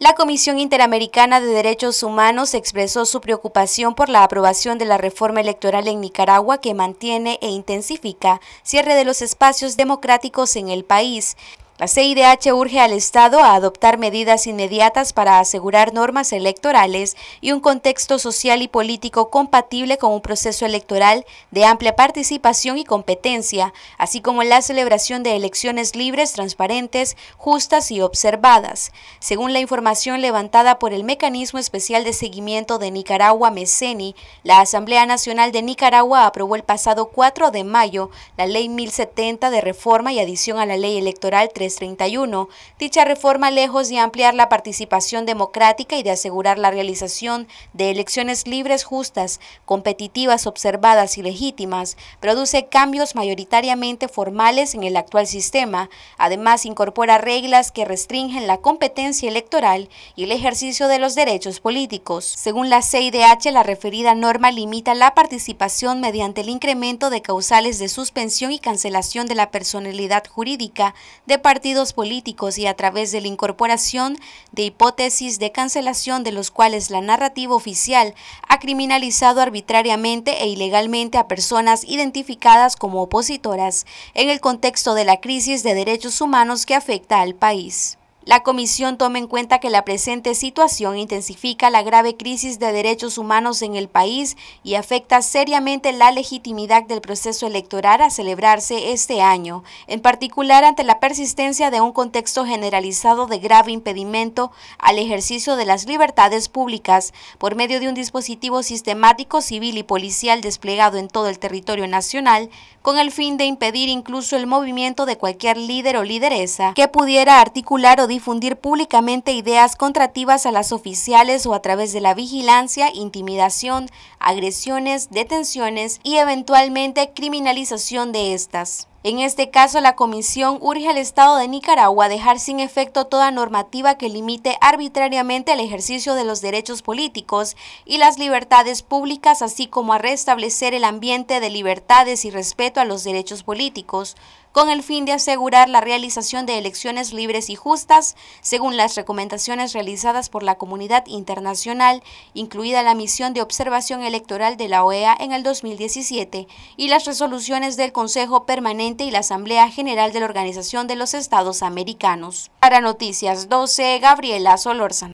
La Comisión Interamericana de Derechos Humanos expresó su preocupación por la aprobación de la reforma electoral en Nicaragua que mantiene e intensifica cierre de los espacios democráticos en el país, la CIDH urge al Estado a adoptar medidas inmediatas para asegurar normas electorales y un contexto social y político compatible con un proceso electoral de amplia participación y competencia, así como la celebración de elecciones libres, transparentes, justas y observadas. Según la información levantada por el Mecanismo Especial de Seguimiento de Nicaragua, MECENI, la Asamblea Nacional de Nicaragua aprobó el pasado 4 de mayo la Ley 1070 de reforma y adición a la Ley Electoral 3 31. Dicha reforma, lejos de ampliar la participación democrática y de asegurar la realización de elecciones libres, justas, competitivas, observadas y legítimas, produce cambios mayoritariamente formales en el actual sistema. Además, incorpora reglas que restringen la competencia electoral y el ejercicio de los derechos políticos. Según la CIDH, la referida norma limita la participación mediante el incremento de causales de suspensión y cancelación de la personalidad jurídica de partidos partidos políticos y a través de la incorporación de hipótesis de cancelación de los cuales la narrativa oficial ha criminalizado arbitrariamente e ilegalmente a personas identificadas como opositoras en el contexto de la crisis de derechos humanos que afecta al país. La comisión toma en cuenta que la presente situación intensifica la grave crisis de derechos humanos en el país y afecta seriamente la legitimidad del proceso electoral a celebrarse este año, en particular ante la persistencia de un contexto generalizado de grave impedimento al ejercicio de las libertades públicas por medio de un dispositivo sistemático civil y policial desplegado en todo el territorio nacional con el fin de impedir incluso el movimiento de cualquier líder o lideresa que pudiera articular o difundir públicamente ideas contrativas a las oficiales o a través de la vigilancia, intimidación, agresiones, detenciones y eventualmente criminalización de estas. En este caso, la Comisión urge al Estado de Nicaragua dejar sin efecto toda normativa que limite arbitrariamente el ejercicio de los derechos políticos y las libertades públicas, así como a restablecer el ambiente de libertades y respeto a los derechos políticos, con el fin de asegurar la realización de elecciones libres y justas, según las recomendaciones realizadas por la comunidad internacional, incluida la misión de observación electoral de la OEA en el 2017 y las resoluciones del Consejo Permanente y la Asamblea General de la Organización de los Estados Americanos. Para Noticias 12, Gabriela Solórzano.